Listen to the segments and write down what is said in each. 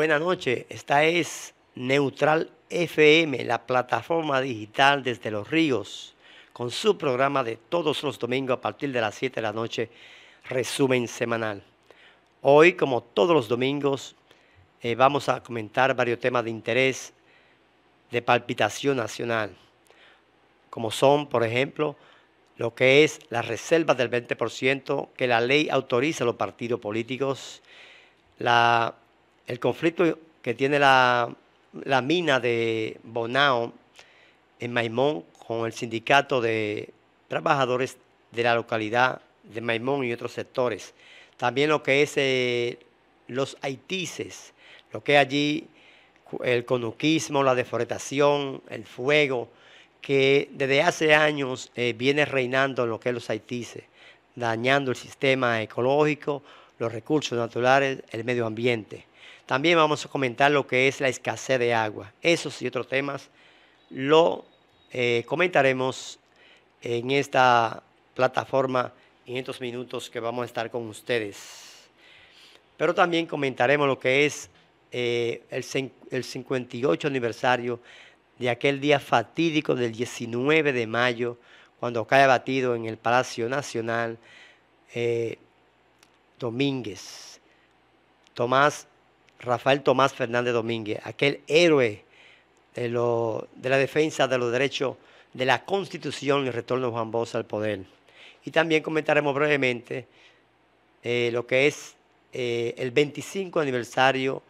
buenas noches. Esta es Neutral FM, la plataforma digital desde Los Ríos, con su programa de todos los domingos a partir de las 7 de la noche, resumen semanal. Hoy, como todos los domingos, eh, vamos a comentar varios temas de interés de palpitación nacional, como son, por ejemplo, lo que es la reserva del 20% que la ley autoriza a los partidos políticos, la el conflicto que tiene la, mina de Bonao en Maimón con el sindicato de trabajadores de la localidad de Maimón y otros sectores. También lo que es eh, los haitices, lo que es allí el conuquismo, la deforestación, el fuego, que desde hace años eh, viene reinando lo que es los haitices, dañando el sistema ecológico, los recursos naturales, el medio ambiente. También vamos a comentar lo que es la escasez de agua. Esos y otros temas lo eh, comentaremos en esta plataforma, en estos minutos que vamos a estar con ustedes. Pero también comentaremos lo que es eh, el, 58 aniversario de aquel día fatídico del 19 de mayo, cuando cae abatido en el Palacio Nacional eh, Domínguez. Tomás Rafael Tomás Fernández Domínguez, aquel héroe de, la defensa de los derechos de la Constitución y el retorno de Juan Bosch al poder. Y también comentaremos brevemente eh, lo que es eh, el 25 aniversario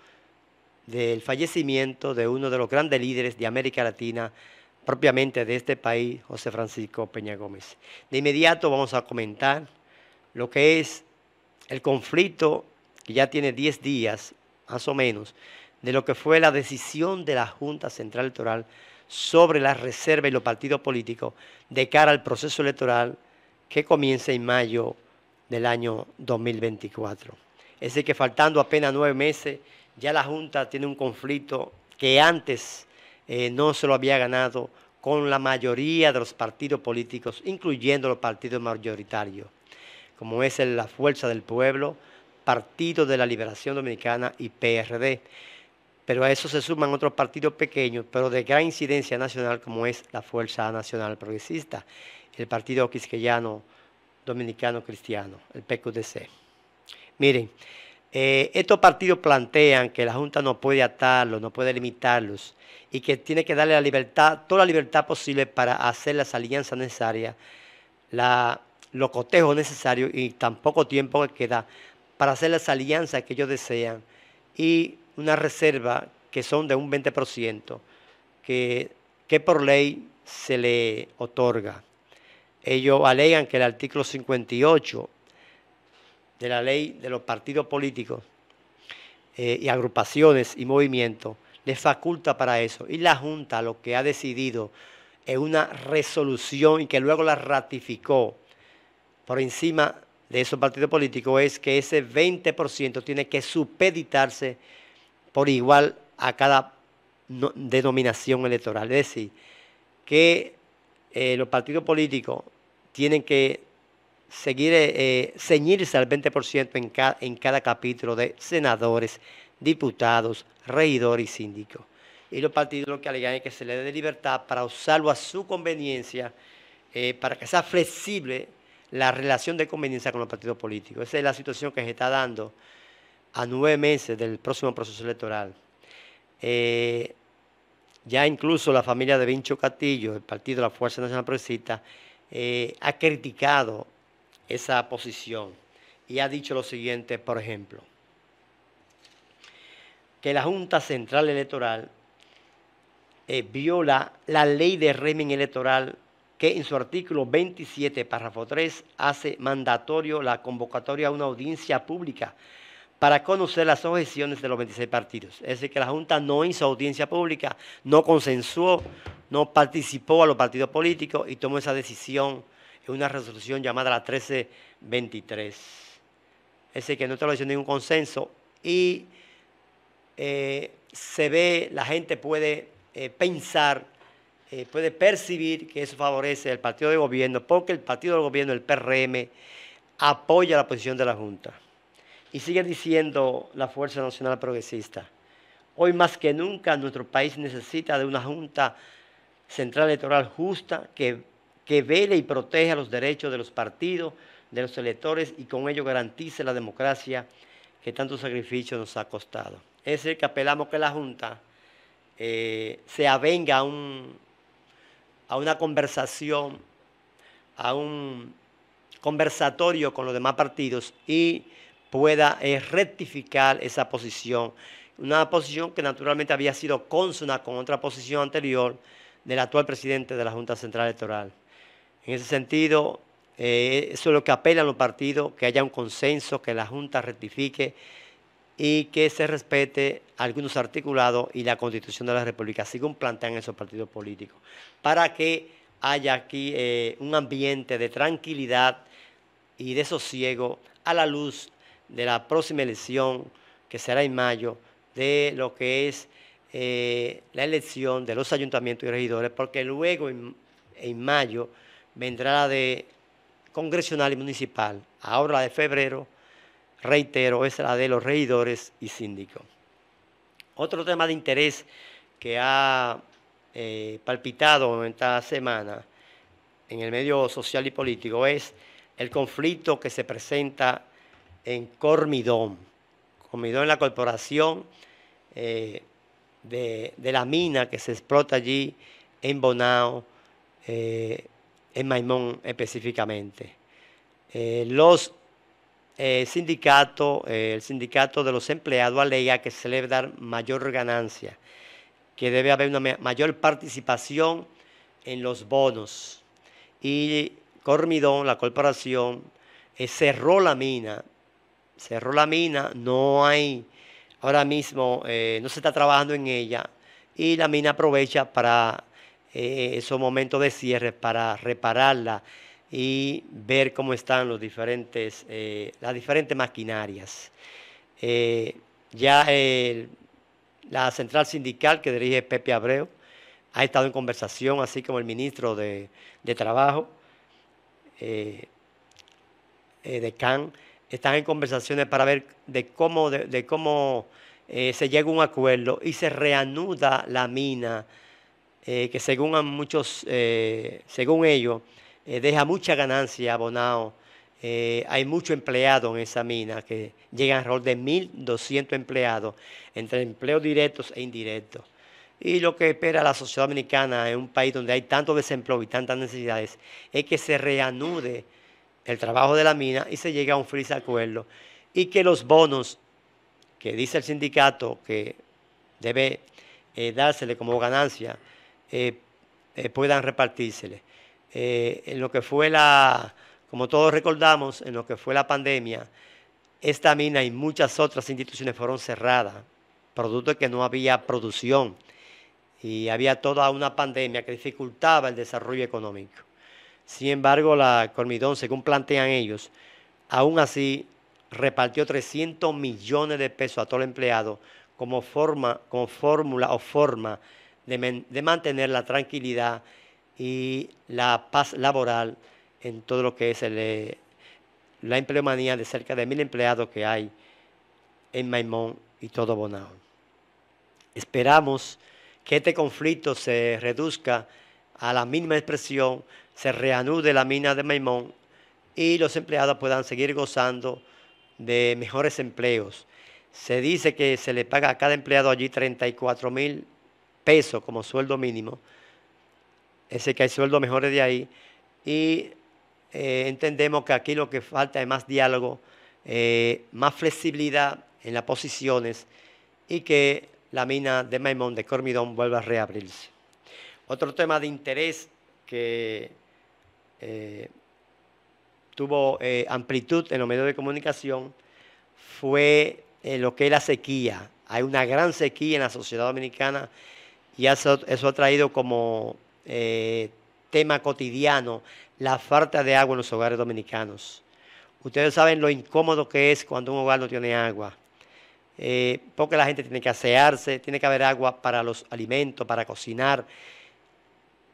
del fallecimiento de uno de los grandes líderes de América Latina, propiamente de este país, José Francisco Peña Gómez. De inmediato vamos a comentar lo que es el conflicto que ya tiene 10 días más o menos, de lo que fue la decisión de la Junta Central Electoral sobre la reserva y los partidos políticos de cara al proceso electoral que comienza en mayo del año 2024. Es decir, que faltando apenas nueve meses, ya la Junta tiene un conflicto que antes eh, no se lo había ganado con la mayoría de los partidos políticos, incluyendo los partidos mayoritarios, como es la fuerza del pueblo, Partido de la Liberación Dominicana y PRD. Pero a eso se suman otros partidos pequeños, pero de gran incidencia nacional, como es la Fuerza Nacional Progresista, el Partido Quisqueyano Dominicano Cristiano, el PQDC. Miren, eh, estos partidos plantean que la Junta no puede atarlos, no puede limitarlos y que tiene que darle la libertad, toda la libertad posible para hacer las alianzas necesarias, los cotejos necesarios y tan poco tiempo que queda para hacer las alianzas que ellos desean y una reserva que son de un 20% que, que por ley se le otorga. Ellos alegan que el artículo 58 de la ley de los partidos políticos eh, y agrupaciones y movimientos les faculta para eso. Y la Junta lo que ha decidido es una resolución y que luego la ratificó por encima de esos partidos políticos es que ese 20% tiene que supeditarse por igual a cada denominación electoral. Es decir, que eh, los partidos políticos tienen que seguir, eh, eh, ceñirse al 20% en, en cada capítulo de senadores, diputados, regidores y síndicos. Y los partidos lo que alegan es que se le dé libertad para usarlo a su conveniencia, para que sea flexible la relación de conveniencia con los partidos políticos. Esa es la situación que se está dando a nueve meses del próximo proceso electoral. Eh, ya incluso la familia de Vincho Catillo, el partido de la Fuerza Nacional Progresista, eh, ha criticado esa posición y ha dicho lo siguiente, por ejemplo, que la Junta Central Electoral eh, viola la ley de régimen electoral que en su artículo 27, párrafo 3, hace mandatorio la convocatoria a una audiencia pública para conocer las objeciones de los 26 partidos. Es decir, que la Junta no hizo audiencia pública, no consensuó, no participó a los partidos políticos y tomó esa decisión en una resolución llamada la 1323. Es decir, que no estableció ningún consenso y eh, se ve, la gente puede eh, pensar eh, puede percibir que eso favorece al partido de gobierno, porque el partido de gobierno, el PRM, apoya la posición de la Junta. Y sigue diciendo la Fuerza Nacional Progresista, hoy más que nunca nuestro país necesita de una Junta Central Electoral justa que, que vele y proteja los derechos de los partidos, de los electores y con ello garantice la democracia que tanto sacrificio nos ha costado. Es decir, que apelamos que la Junta eh, se avenga a un a una conversación, a un conversatorio con los demás partidos y pueda eh, rectificar esa posición. Una posición que naturalmente había sido consona con otra posición anterior del actual presidente de la Junta Central Electoral. En ese sentido, eh, eso es lo que apelan los partidos, que haya un consenso, que la Junta rectifique y que se respete algunos articulados y la constitución de la República, según plantean esos partidos políticos, para que haya aquí eh, un ambiente de tranquilidad y de sosiego a la luz de la próxima elección, que será en mayo, de lo que es eh, la elección de los ayuntamientos y regidores, porque luego en, en mayo vendrá la de congresional y municipal, ahora la de febrero reitero, es la de los regidores y síndicos. Otro tema de interés que ha eh, palpitado en esta semana en el medio social y político es el conflicto que se presenta en Cormidón. Cormidón es la corporación eh, de, la mina que se explota allí en Bonao, eh, en Maimón específicamente. los eh, sindicato, eh, el sindicato de los empleados alega que se le debe dar mayor ganancia, que debe haber una mayor participación en los bonos. Y Cormidón, la corporación, eh, cerró la mina, cerró la mina, no hay, ahora mismo no se está trabajando en ella y la mina aprovecha para esos momentos de cierre para repararla y ver cómo están los diferentes, eh, las diferentes maquinarias. Eh, ya la central sindical que dirige Pepe Abreu ha estado en conversación, así como el ministro de, Trabajo, eh, de CAN, están en conversaciones para ver de cómo, cómo se llega a un acuerdo y se reanuda la mina, que según, muchos, según ellos, eh, deja mucha ganancia abonado, eh, hay muchos empleados en esa mina que llegan alrededor de 1.200 empleados entre empleos directos e indirectos. Y lo que espera la sociedad dominicana en un país donde hay tanto desempleo y tantas necesidades es que se reanude el trabajo de la mina y se llegue a un feliz acuerdo y que los bonos que dice el sindicato que debe eh, dársele como ganancia puedan repartírsele. Eh, en lo que fue la, como todos recordamos, en lo que fue la pandemia, esta mina y muchas otras instituciones fueron cerradas, producto de que no había producción y había toda una pandemia que dificultaba el desarrollo económico. Sin embargo, la Cormidón, según plantean ellos, aún así repartió 300 millones de pesos a todo el empleado como forma, como fórmula o forma de, de mantener la tranquilidad y la paz laboral en todo lo que es eh, la empleomanía de cerca de mil empleados que hay en Maimón y todo Bonao. Esperamos que este conflicto se reduzca a la mínima expresión, se reanude la mina de Maimón y los empleados puedan seguir gozando de mejores empleos. Se dice que se le paga a cada empleado allí 34 mil pesos como sueldo mínimo ese que hay sueldos mejores de ahí. Y eh, entendemos que aquí lo que falta es más diálogo, eh, más flexibilidad en las posiciones y que la mina de Maimón de Cormidón vuelva a reabrirse. Otro tema de interés que eh, tuvo amplitud en los medios de comunicación fue lo que es la sequía. Hay una gran sequía en la sociedad dominicana y eso, eso ha traído como eh, tema cotidiano, la falta de agua en los hogares dominicanos. Ustedes saben lo incómodo que es cuando un hogar no tiene agua, eh, porque la gente tiene que asearse, tiene que haber agua para los alimentos, para cocinar.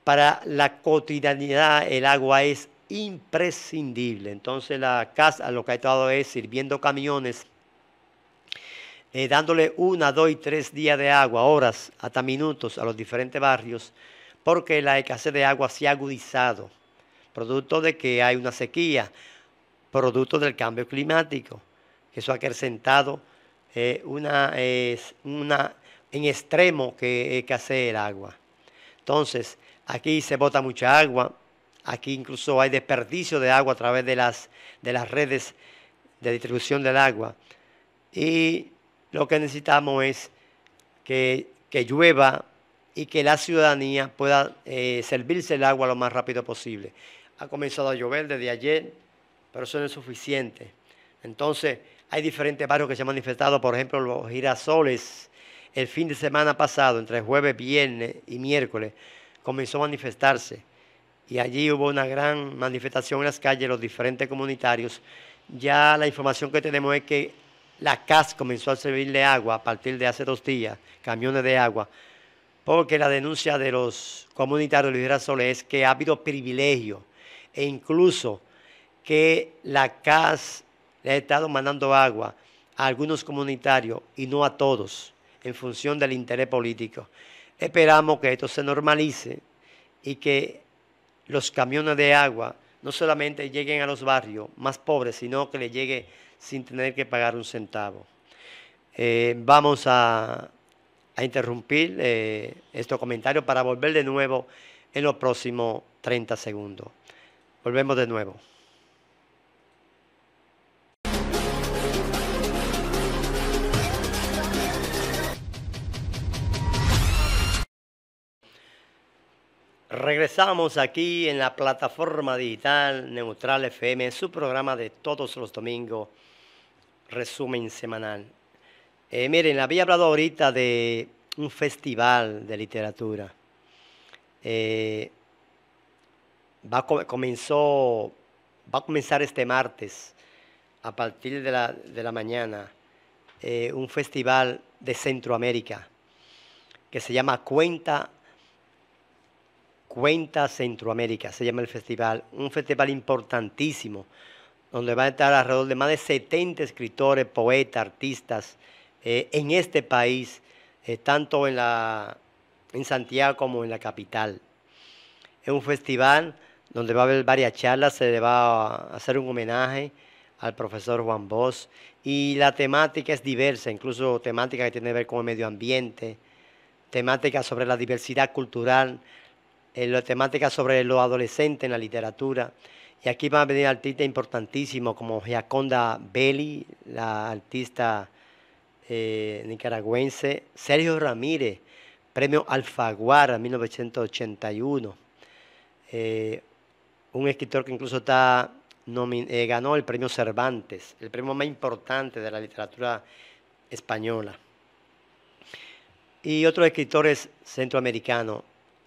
Para la cotidianidad el agua es imprescindible. Entonces la casa lo que ha estado es sirviendo camiones, eh, dándole una, dos y tres días de agua, horas, hasta minutos a los diferentes barrios porque la escasez de agua se ha agudizado, producto de que hay una sequía, producto del cambio climático, que eso ha acrecentado eh, una, una, en extremo que escasez el agua. Entonces, aquí se bota mucha agua, aquí incluso hay desperdicio de agua a través de las, de las redes de distribución del agua. Y lo que necesitamos es que, que llueva y que la ciudadanía pueda eh, servirse el agua lo más rápido posible. Ha comenzado a llover desde ayer, pero eso no es suficiente. Entonces, hay diferentes barrios que se han manifestado, por ejemplo, los girasoles. El fin de semana pasado, entre jueves, viernes y miércoles, comenzó a manifestarse. Y allí hubo una gran manifestación en las calles, los diferentes comunitarios. Ya la información que tenemos es que la CAS comenzó a servirle agua a partir de hace dos días, camiones de agua porque la denuncia de los comunitarios Luis Sole es que ha habido privilegio e incluso que la CAS le ha estado mandando agua a algunos comunitarios y no a todos en función del interés político. Esperamos que esto se normalice y que los camiones de agua no solamente lleguen a los barrios más pobres, sino que le llegue sin tener que pagar un centavo. Eh, vamos a a interrumpir eh, estos comentarios para volver de nuevo en los próximos 30 segundos. Volvemos de nuevo. Regresamos aquí en la plataforma digital Neutral FM, su programa de todos los domingos, resumen semanal. Eh, miren, había hablado ahorita de un festival de literatura. Eh, va, a, comenzó, va a comenzar este martes, a partir de la, mañana, eh, un festival de Centroamérica que se llama Cuenta, Cuenta Centroamérica, se llama el festival. Un festival importantísimo, donde va a estar alrededor de más de 70 escritores, poetas, artistas, eh, en este país, eh, tanto en, la, en Santiago como en la capital. Es un festival donde va a haber varias charlas, se le va a hacer un homenaje al profesor Juan Bosch y la temática es diversa, incluso temática que tiene que ver con el medio ambiente, temática sobre la diversidad cultural, eh, temática sobre los adolescentes en la literatura. Y aquí van a venir artistas importantísimos como Giaconda Belli, la artista eh, nicaragüense Sergio Ramírez, premio Alfaguara 1981. Eh, un escritor que incluso eh, ganó el premio Cervantes, el premio más importante de la literatura española. Y otros escritores centroamericanos,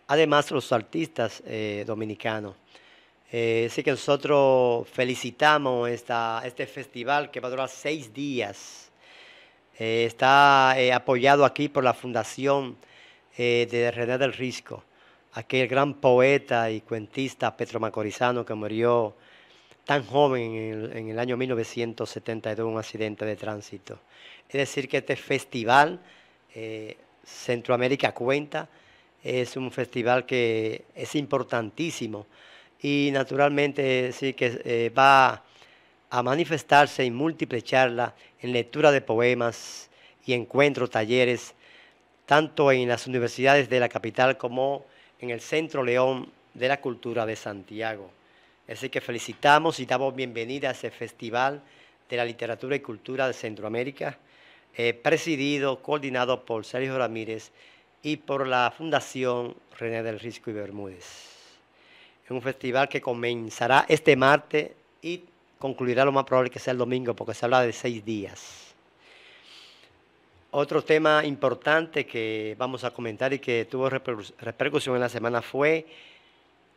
además los artistas dominicanos. así que nosotros felicitamos este festival que va a durar seis días eh, está eh, apoyado aquí por la Fundación eh, de René del Risco, aquel gran poeta y cuentista Macorizano, que murió tan joven en el, año 1972 en un accidente de tránsito. Es decir, que este festival, Centroamérica Cuenta, es un festival que es importantísimo y naturalmente sí que va a manifestarse en múltiples charlas, en lectura de poemas y encuentros, talleres, tanto en las universidades de la capital como en el Centro León de la Cultura de Santiago. Así que felicitamos y damos bienvenida a ese Festival de la Literatura y Cultura de Centroamérica, eh, presidido, coordinado por Sergio Ramírez y por la Fundación René del Risco y Bermúdez. Es un festival que comenzará este martes y concluirá lo más probable que sea el domingo, porque se habla de seis días. Otro tema importante que vamos a comentar y que tuvo repercusión en la semana fue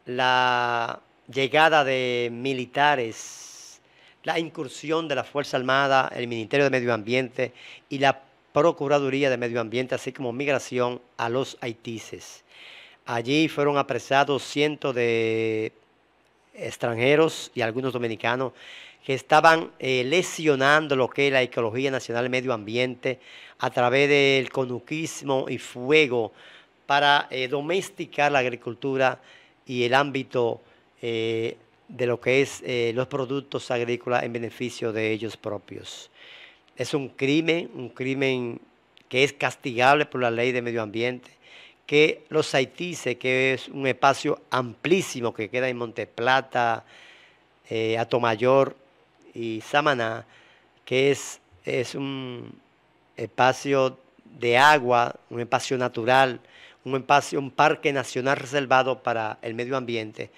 la llegada de militares, la incursión de la Fuerza Armada, el Ministerio de Medio Ambiente y la Procuraduría de Medio Ambiente, así como migración a los haitises. Allí fueron apresados cientos de extranjeros y algunos dominicanos que estaban eh, lesionando lo que es la ecología nacional, medio ambiente, a través del conuquismo y fuego para eh, domesticar la agricultura y el ámbito eh, de lo que es los productos agrícolas en beneficio de ellos propios. Es un crimen, un crimen que es castigable por la ley de medio ambiente que Los haitíes, que es un espacio amplísimo que queda en Monteplata, eh, Atomayor y Samaná, que es, es un espacio de agua, un espacio natural, un espacio, un parque nacional reservado para el medio ambiente.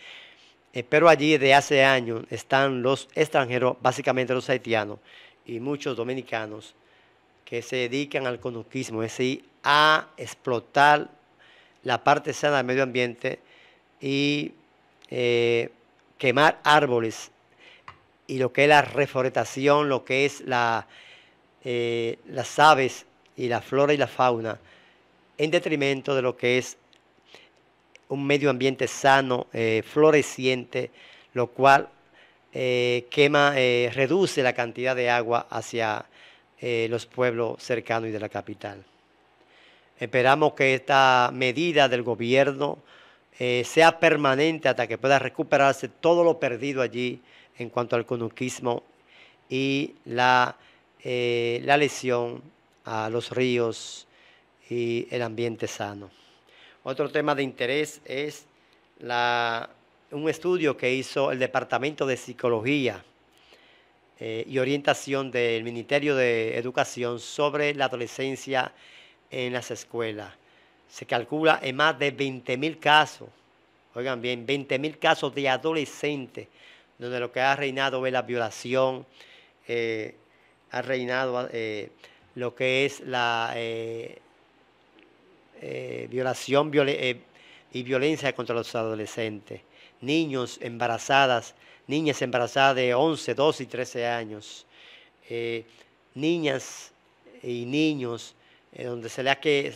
Eh, pero allí de hace años están los extranjeros, básicamente los haitianos y muchos dominicanos, que se dedican al conuquismo, es decir, a explotar la parte sana del medio ambiente y eh, quemar árboles y lo que es la reforestación, lo que es eh, las aves y la flora y la fauna, en detrimento de lo que es un medio ambiente sano, eh, floreciente, lo cual quema, reduce la cantidad de agua hacia los pueblos cercanos y de la capital. Esperamos que esta medida del gobierno eh, sea permanente hasta que pueda recuperarse todo lo perdido allí en cuanto al conuquismo y la, eh, la lesión a los ríos y el ambiente sano. Otro tema de interés es la, un estudio que hizo el Departamento de Psicología eh, y Orientación del Ministerio de Educación sobre la adolescencia en las escuelas. Se calcula en más de 20.000 casos, oigan bien, 20.000 casos de adolescentes, donde lo que ha reinado es la violación, eh, ha reinado eh, lo que es la eh, violación y violencia contra los adolescentes, niños embarazadas, niñas embarazadas de 11, 12 y 13 años, niñas y niños eh, donde se le ha, que,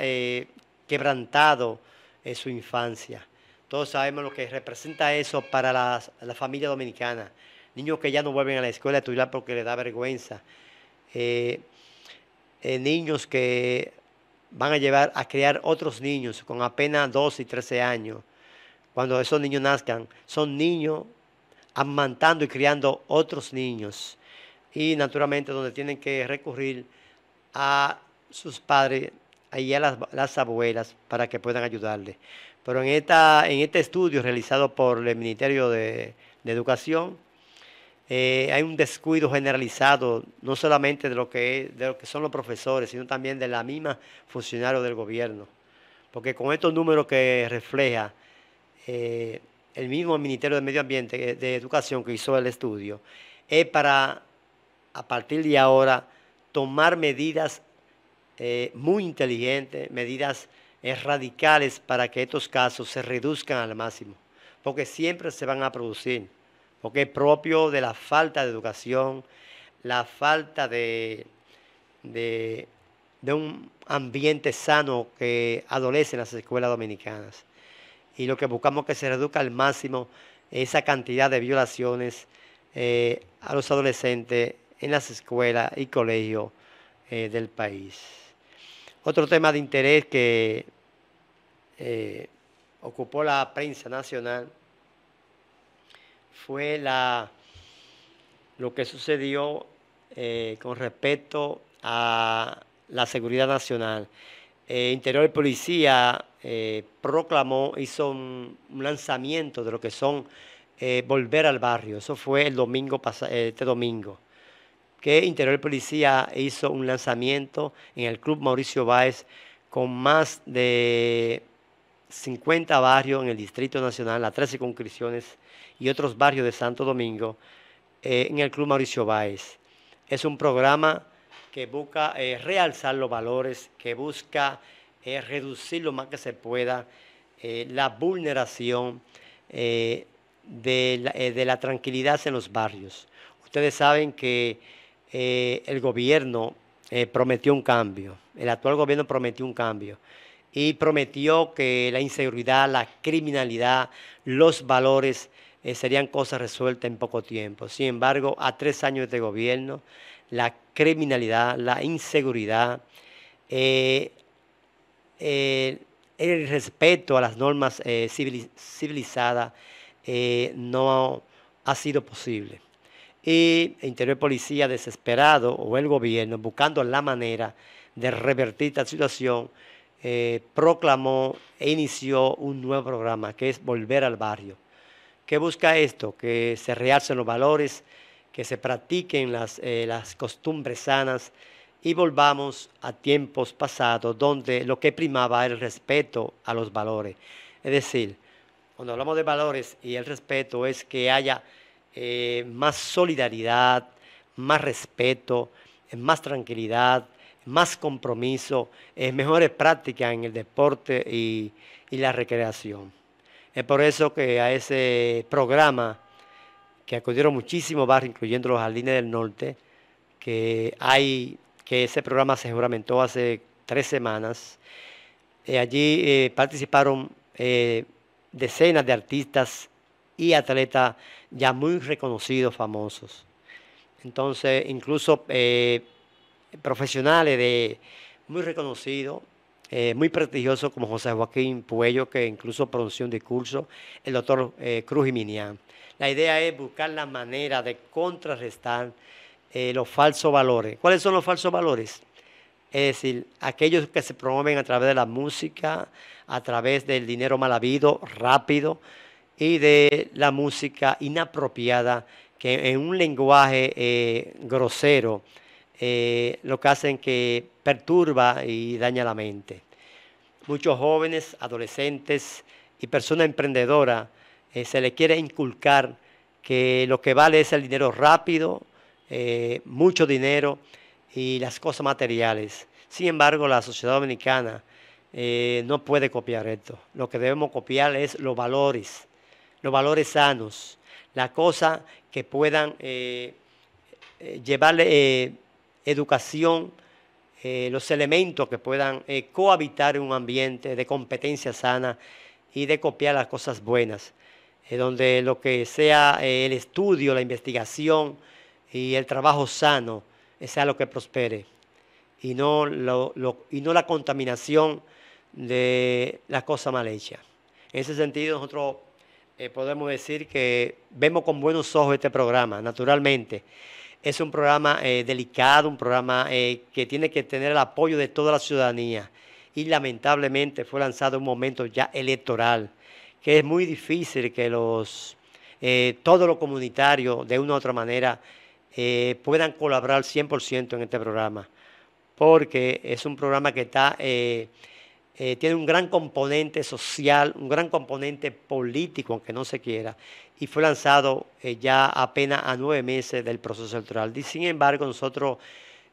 eh, quebrantado eh, su infancia. Todos sabemos lo que representa eso para la familia dominicana. Niños que ya no vuelven a la escuela a estudiar porque les da vergüenza. niños que van a llevar a criar otros niños con apenas 12 y 13 años. Cuando esos niños nazcan, son niños amantando y criando otros niños. Y naturalmente donde tienen que recurrir a sus padres, y a las, abuelas, para que puedan ayudarle. Pero en, esta, en este estudio realizado por el Ministerio de, Educación, eh, hay un descuido generalizado, no solamente de lo, que de lo que son los profesores, sino también de la misma funcionario del gobierno. Porque con estos números que refleja eh, el mismo Ministerio de Medio Ambiente, eh, de Educación que hizo el estudio, es para, a partir de ahora, tomar medidas eh, muy inteligente, medidas eh, radicales para que estos casos se reduzcan al máximo, porque siempre se van a producir, porque es propio de la falta de educación, la falta de, un ambiente sano que adolece en las escuelas dominicanas. Y lo que buscamos es que se reduzca al máximo esa cantidad de violaciones eh, a los adolescentes en las escuelas y colegios del país. Otro tema de interés que eh, ocupó la prensa nacional fue lo que sucedió eh, con respecto a la seguridad nacional. Eh, Interior y Policía proclamó, hizo un, lanzamiento de lo que son volver al barrio. Eso fue el domingo este domingo que Interior Policía e hizo un lanzamiento en el Club Mauricio Báez con más de 50 barrios en el Distrito Nacional, las 13 Concrisiones y otros barrios de Santo Domingo eh, en el Club Mauricio Báez. Es un programa que busca eh, realzar los valores, que busca eh, reducir lo más que se pueda la vulneración de la tranquilidad en los barrios. Ustedes saben que eh, el gobierno eh, prometió un cambio, el actual gobierno prometió un cambio y prometió que la inseguridad, la criminalidad, los valores eh, serían cosas resueltas en poco tiempo. Sin embargo, a tres años de gobierno, la criminalidad, la inseguridad, el respeto a las normas civilizadas no ha sido posible y Interior Policía desesperado o el gobierno buscando la manera de revertir esta situación, eh, proclamó e inició un nuevo programa que es Volver al Barrio. ¿Qué busca esto? Que se realcen los valores, que se practiquen las, eh, las costumbres sanas y volvamos a tiempos pasados donde lo que primaba era el respeto a los valores. Es decir, cuando hablamos de valores y el respeto es que haya eh, más solidaridad, más respeto, más tranquilidad, más compromiso, eh, mejores prácticas en el deporte y, la recreación. Es por eso que a ese programa que acudieron muchísimos barrios, incluyendo los jardines del norte, que hay, que ese programa se juramentó hace tres semanas. Eh, allí participaron decenas de artistas y atletas ya muy reconocidos, famosos. Entonces, incluso eh, profesionales de muy reconocidos, eh, muy prestigiosos como José Joaquín Puello, que incluso pronunció un discurso, el doctor eh, Cruz y Minian. La idea es buscar la manera de contrarrestar los falsos valores. ¿Cuáles son los falsos valores? Es decir, aquellos que se promueven a través de la música, a través del dinero mal habido, rápido, y de la música inapropiada que en un lenguaje eh, grosero eh, lo que hacen que perturba y daña la mente. Muchos jóvenes, adolescentes y personas emprendedoras eh, se les quiere inculcar que lo que vale es el dinero rápido, mucho dinero y las cosas materiales. Sin embargo, la sociedad dominicana no puede copiar esto. Lo que debemos copiar es los valores, los valores sanos, las cosas que puedan eh, eh, llevarle eh, educación, los elementos que puedan cohabitar en un ambiente de competencia sana y de copiar las cosas buenas, donde lo que sea el estudio, la investigación y el trabajo sano sea lo que prospere y no, y no la contaminación de las cosas mal hechas. En ese sentido, nosotros eh, podemos decir que vemos con buenos ojos este programa, naturalmente. Es un programa eh, delicado, un programa eh, que tiene que tener el apoyo de toda la ciudadanía. Y lamentablemente fue lanzado en un momento ya electoral, que es muy difícil que los, comunitarios, de una u otra manera, puedan colaborar 100% en este programa, porque es un programa que está eh, tiene un gran componente social, un gran componente político, aunque no se quiera, y fue lanzado eh, ya apenas a nueve meses del proceso electoral. sin embargo, nosotros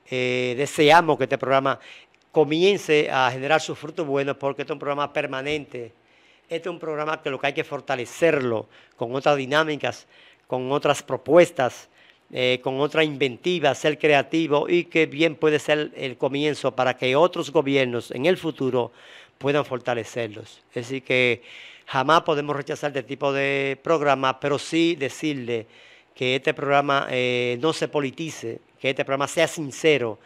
eh, deseamos que este programa comience a generar sus frutos buenos porque este es un programa permanente. Este es un programa que lo que hay que fortalecerlo con otras dinámicas, con otras propuestas eh, con otra inventiva, ser creativo y que bien puede ser el comienzo para que otros gobiernos en el futuro puedan fortalecerlos. Es decir, que jamás podemos rechazar este tipo de programa, pero sí decirle que este programa eh, no se politice, que este programa sea sincero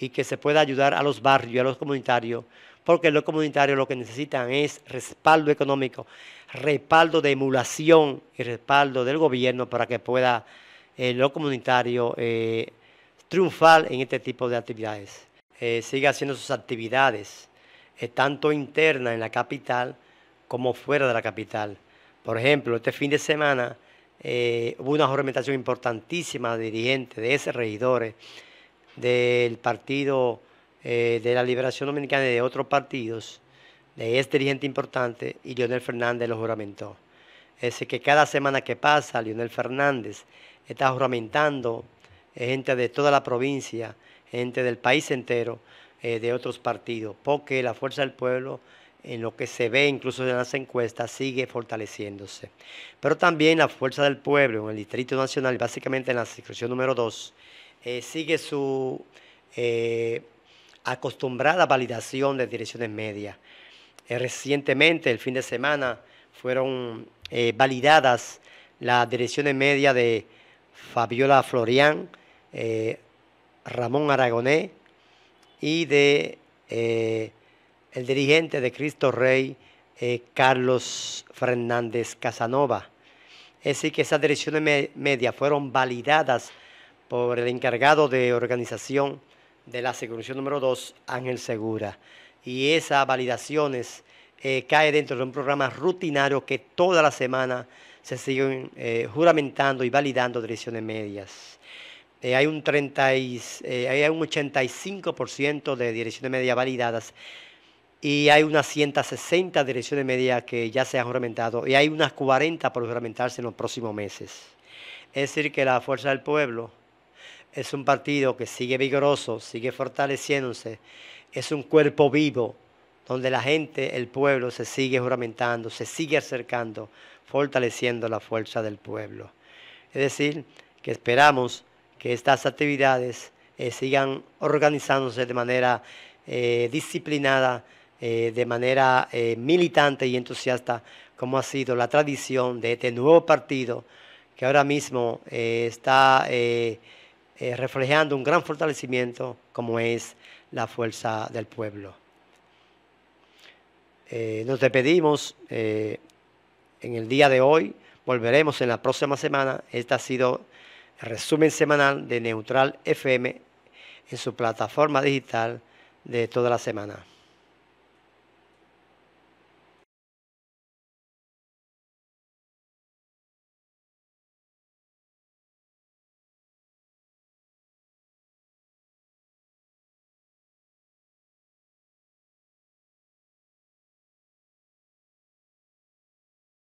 y que se pueda ayudar a los barrios, a los comunitarios, porque los comunitarios lo que necesitan es respaldo económico, respaldo de emulación y respaldo del gobierno para que pueda eh, lo comunitario eh, triunfal en este tipo de actividades. Eh, sigue haciendo sus actividades, tanto internas en la capital como fuera de la capital. Por ejemplo, este fin de semana hubo una juramentación importantísima de dirigentes, de ese regidores del Partido de la Liberación Dominicana y de otros partidos, de este dirigente importante, y Leonel Fernández lo juramentó ese que cada semana que pasa, Lionel Fernández está juramentando gente de toda la provincia, gente del país entero, eh, de otros partidos, porque la fuerza del pueblo, en lo que se ve incluso en las encuestas, sigue fortaleciéndose. Pero también la fuerza del pueblo en el Distrito Nacional, básicamente en la sección número 2, eh, sigue su eh, acostumbrada validación de direcciones medias. recientemente, el fin de semana, fueron eh, validadas las direcciones medias de Fabiola Florián, eh, Ramón Aragonés y de eh, el dirigente de Cristo Rey, Carlos Fernández Casanova. Es decir, que esas direcciones medias fueron validadas por el encargado de organización de la seguridad número 2, Ángel Segura. Y esas validaciones eh, cae dentro de un programa rutinario que toda la semana se siguen eh, juramentando y validando direcciones medias. Eh, hay, un hay un 85% de direcciones medias validadas y hay unas 160 direcciones medias que ya se han juramentado y hay unas 40 por juramentarse en los próximos meses. Es decir, que la Fuerza del Pueblo es un partido que sigue vigoroso, sigue fortaleciéndose, es un cuerpo vivo donde la gente, el pueblo, se sigue juramentando, se sigue acercando, fortaleciendo la fuerza del pueblo. Es decir, que esperamos que estas actividades eh, sigan organizándose de manera eh, disciplinada, eh, de manera militante y entusiasta, como ha sido la tradición de este nuevo partido que ahora mismo está reflejando un gran fortalecimiento como es la fuerza del pueblo. Eh, nos despedimos eh, en el día de hoy. Volveremos en la próxima semana. Este ha sido el resumen semanal de Neutral FM en su plataforma digital de toda la semana.